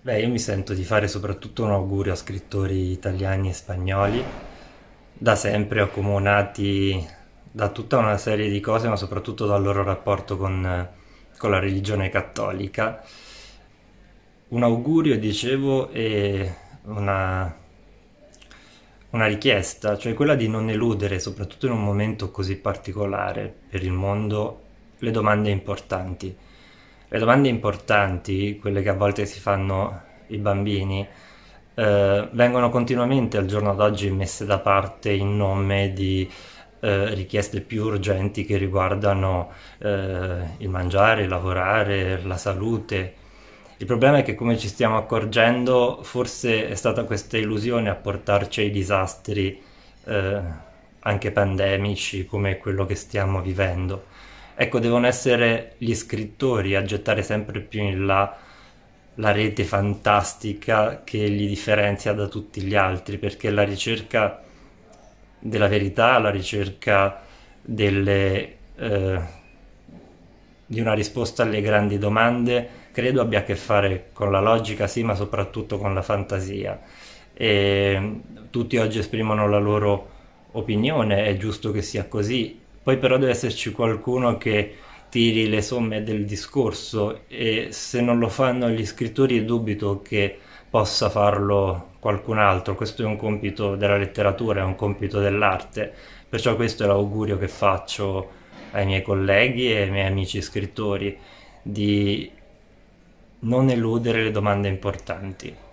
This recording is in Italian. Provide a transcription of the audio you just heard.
Beh, io mi sento di fare soprattutto un augurio a scrittori italiani e spagnoli, da sempre accomunati da tutta una serie di cose, ma soprattutto dal loro rapporto con, con la religione cattolica. Un augurio, dicevo, e una, una richiesta, cioè quella di non eludere, soprattutto in un momento così particolare per il mondo, le domande importanti le domande importanti, quelle che a volte si fanno i bambini, eh, vengono continuamente al giorno d'oggi messe da parte in nome di eh, richieste più urgenti che riguardano eh, il mangiare, il lavorare, la salute. Il problema è che come ci stiamo accorgendo forse è stata questa illusione a portarci ai disastri eh, anche pandemici come quello che stiamo vivendo ecco, devono essere gli scrittori a gettare sempre più in là la rete fantastica che li differenzia da tutti gli altri, perché la ricerca della verità, la ricerca delle, eh, di una risposta alle grandi domande, credo abbia a che fare con la logica, sì, ma soprattutto con la fantasia. E tutti oggi esprimono la loro opinione, è giusto che sia così, poi però deve esserci qualcuno che tiri le somme del discorso e se non lo fanno gli scrittori dubito che possa farlo qualcun altro, questo è un compito della letteratura, è un compito dell'arte, perciò questo è l'augurio che faccio ai miei colleghi e ai miei amici scrittori di non eludere le domande importanti.